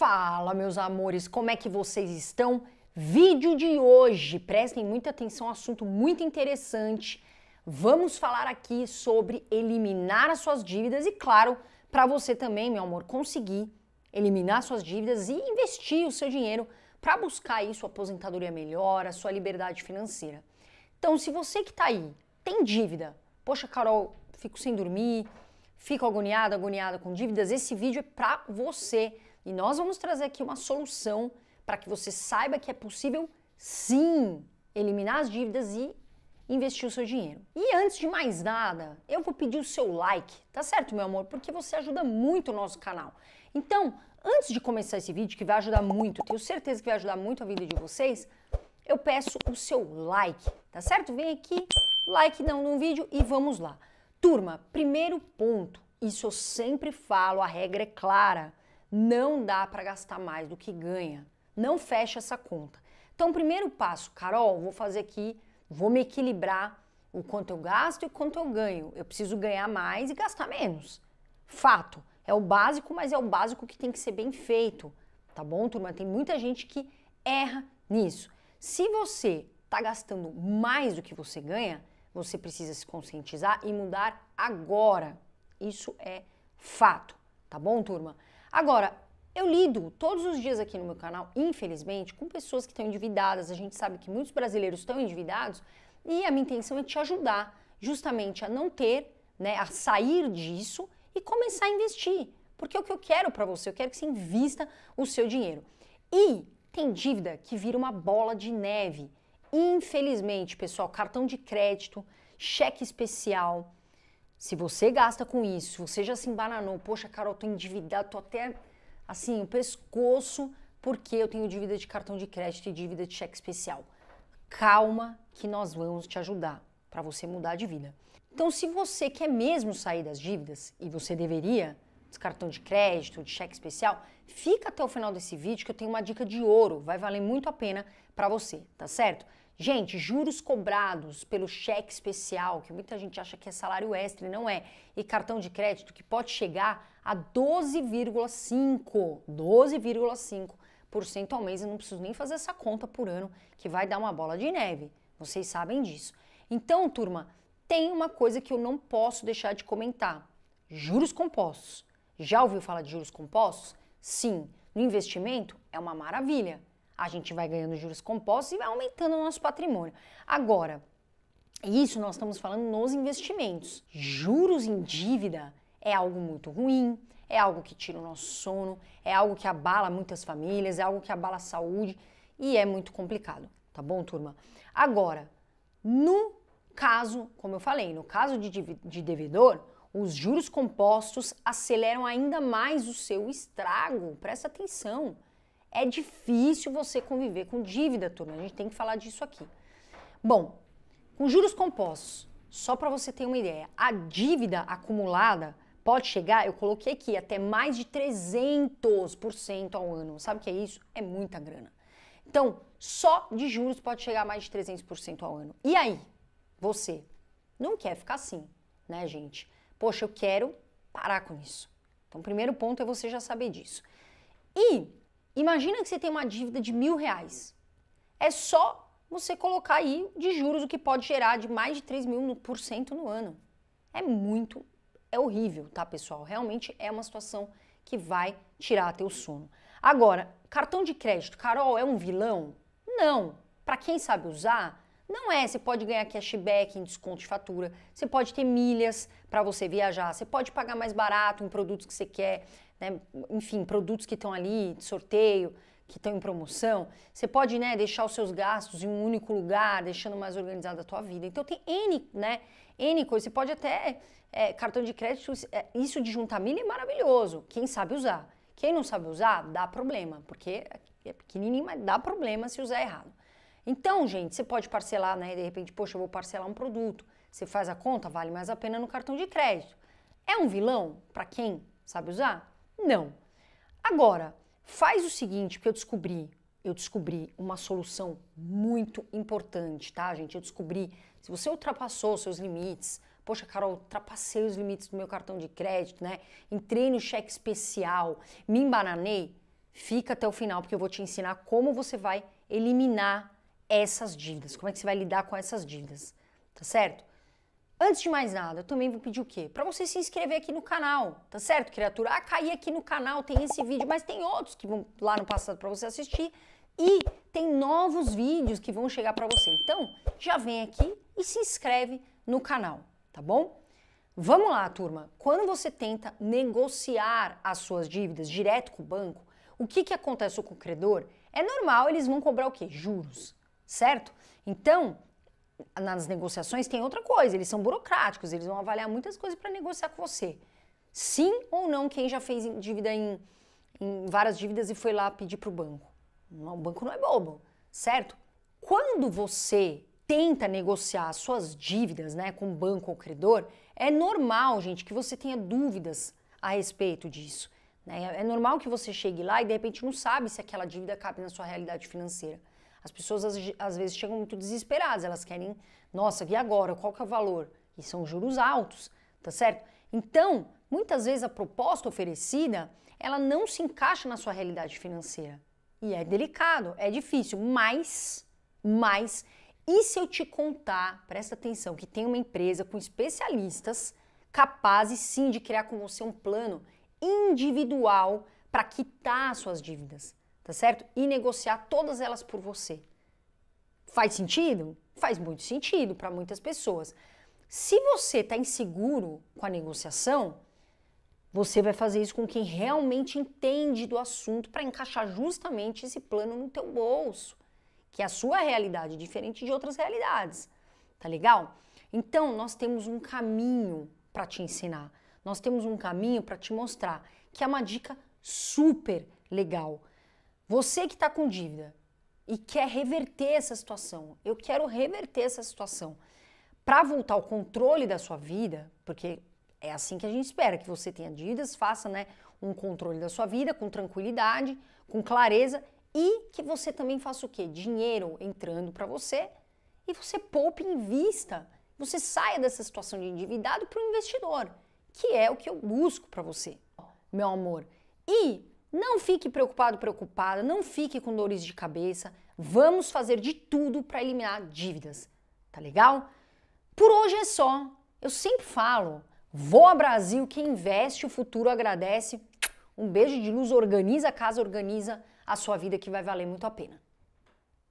Fala, meus amores, como é que vocês estão? Vídeo de hoje, prestem muita atenção, assunto muito interessante. Vamos falar aqui sobre eliminar as suas dívidas e, claro, para você também, meu amor, conseguir eliminar suas dívidas e investir o seu dinheiro para buscar aí sua aposentadoria melhor, a sua liberdade financeira. Então, se você que está aí tem dívida, poxa, Carol, fico sem dormir, fico agoniada, agoniada com dívidas, esse vídeo é para você e nós vamos trazer aqui uma solução para que você saiba que é possível sim eliminar as dívidas e investir o seu dinheiro. E antes de mais nada, eu vou pedir o seu like, tá certo, meu amor? Porque você ajuda muito o nosso canal. Então, antes de começar esse vídeo, que vai ajudar muito, tenho certeza que vai ajudar muito a vida de vocês, eu peço o seu like, tá certo? Vem aqui, like não no vídeo e vamos lá. Turma, primeiro ponto, isso eu sempre falo, a regra é clara. Não dá para gastar mais do que ganha. Não fecha essa conta. Então, primeiro passo, Carol, vou fazer aqui, vou me equilibrar o quanto eu gasto e o quanto eu ganho. Eu preciso ganhar mais e gastar menos. Fato. É o básico, mas é o básico que tem que ser bem feito. Tá bom, turma? Tem muita gente que erra nisso. Se você está gastando mais do que você ganha, você precisa se conscientizar e mudar agora. Isso é fato, tá bom, turma? Agora, eu lido todos os dias aqui no meu canal, infelizmente, com pessoas que estão endividadas. A gente sabe que muitos brasileiros estão endividados e a minha intenção é te ajudar justamente a não ter, né, a sair disso e começar a investir. Porque é o que eu quero para você, eu quero que você invista o seu dinheiro. E tem dívida que vira uma bola de neve. Infelizmente, pessoal, cartão de crédito, cheque especial, se você gasta com isso, você já se embananou, poxa, Carol, tô endividado, tô até assim, o pescoço, porque eu tenho dívida de cartão de crédito e dívida de cheque especial. Calma que nós vamos te ajudar para você mudar de vida. Então, se você quer mesmo sair das dívidas, e você deveria, de cartão de crédito, de cheque especial, fica até o final desse vídeo que eu tenho uma dica de ouro, vai valer muito a pena para você, tá certo? Gente, juros cobrados pelo cheque especial, que muita gente acha que é salário extra e não é, e cartão de crédito que pode chegar a 12,5, 12,5% ao mês, eu não preciso nem fazer essa conta por ano, que vai dar uma bola de neve. Vocês sabem disso. Então, turma, tem uma coisa que eu não posso deixar de comentar: juros compostos. Já ouviu falar de juros compostos? Sim, no investimento é uma maravilha a gente vai ganhando juros compostos e vai aumentando o nosso patrimônio. Agora, isso nós estamos falando nos investimentos. Juros em dívida é algo muito ruim, é algo que tira o nosso sono, é algo que abala muitas famílias, é algo que abala a saúde e é muito complicado, tá bom, turma? Agora, no caso, como eu falei, no caso de, de devedor, os juros compostos aceleram ainda mais o seu estrago, presta atenção. É difícil você conviver com dívida, turma. A gente tem que falar disso aqui. Bom, com juros compostos, só para você ter uma ideia, a dívida acumulada pode chegar, eu coloquei aqui, até mais de 300% ao ano. Sabe o que é isso? É muita grana. Então, só de juros pode chegar a mais de 300% ao ano. E aí, você não quer ficar assim, né, gente? Poxa, eu quero parar com isso. Então, o primeiro ponto é você já saber disso. E Imagina que você tem uma dívida de mil reais. É só você colocar aí de juros, o que pode gerar de mais de 3 mil por cento no ano. É muito, é horrível, tá, pessoal? Realmente é uma situação que vai tirar teu sono. Agora, cartão de crédito, Carol, é um vilão? Não. Para quem sabe usar, não é, você pode ganhar cashback em desconto de fatura, você pode ter milhas para você viajar, você pode pagar mais barato em produtos que você quer, né? enfim, produtos que estão ali de sorteio, que estão em promoção. Você pode né, deixar os seus gastos em um único lugar, deixando mais organizada a tua vida. Então tem N, né? N coisas. Você pode até é, cartão de crédito, é, isso de juntar milha é maravilhoso. Quem sabe usar. Quem não sabe usar, dá problema, porque é pequenininho, mas dá problema se usar errado. Então, gente, você pode parcelar, né? De repente, poxa, eu vou parcelar um produto. Você faz a conta, vale mais a pena no cartão de crédito. É um vilão para quem sabe usar? Não. Agora, faz o seguinte, porque eu descobri, eu descobri uma solução muito importante, tá, gente? Eu descobri, se você ultrapassou seus limites, poxa, Carol, ultrapassei os limites do meu cartão de crédito, né? Entrei no cheque especial, me embananei, fica até o final, porque eu vou te ensinar como você vai eliminar essas dívidas? Como é que você vai lidar com essas dívidas? Tá certo? Antes de mais nada, eu também vou pedir o quê? Para você se inscrever aqui no canal, tá certo, criatura? Ah, caí aqui no canal, tem esse vídeo, mas tem outros que vão lá no passado para você assistir e tem novos vídeos que vão chegar para você. Então, já vem aqui e se inscreve no canal, tá bom? Vamos lá, turma. Quando você tenta negociar as suas dívidas direto com o banco, o que, que acontece com o credor? É normal, eles vão cobrar o quê? Juros certo? Então, nas negociações tem outra coisa, eles são burocráticos, eles vão avaliar muitas coisas para negociar com você. Sim ou não quem já fez dívida em, em várias dívidas e foi lá pedir para o banco? o banco não é bobo, certo? Quando você tenta negociar suas dívidas né, com o banco ou credor, é normal, gente, que você tenha dúvidas a respeito disso. Né? É normal que você chegue lá e de repente não sabe se aquela dívida cabe na sua realidade financeira. As pessoas às vezes chegam muito desesperadas, elas querem, nossa, e agora? Qual que é o valor? E são juros altos, tá certo? Então, muitas vezes a proposta oferecida, ela não se encaixa na sua realidade financeira. E é delicado, é difícil, mas, mas, e se eu te contar, presta atenção, que tem uma empresa com especialistas capazes sim de criar com você um plano individual para quitar suas dívidas tá certo? E negociar todas elas por você. Faz sentido? Faz muito sentido para muitas pessoas. Se você está inseguro com a negociação, você vai fazer isso com quem realmente entende do assunto para encaixar justamente esse plano no teu bolso, que é a sua realidade diferente de outras realidades. Tá legal? Então, nós temos um caminho para te ensinar. Nós temos um caminho para te mostrar, que é uma dica super legal você que está com dívida e quer reverter essa situação, eu quero reverter essa situação. Para voltar ao controle da sua vida, porque é assim que a gente espera que você tenha dívidas, faça né, um controle da sua vida com tranquilidade, com clareza e que você também faça o quê? Dinheiro entrando para você e você poupe em vista. Você saia dessa situação de endividado para o investidor, que é o que eu busco para você, meu amor. E não fique preocupado, preocupada, não fique com dores de cabeça. Vamos fazer de tudo para eliminar dívidas, tá legal? Por hoje é só. Eu sempre falo, Vou a Brasil, quem investe o futuro agradece. Um beijo de luz, organiza a casa, organiza a sua vida que vai valer muito a pena.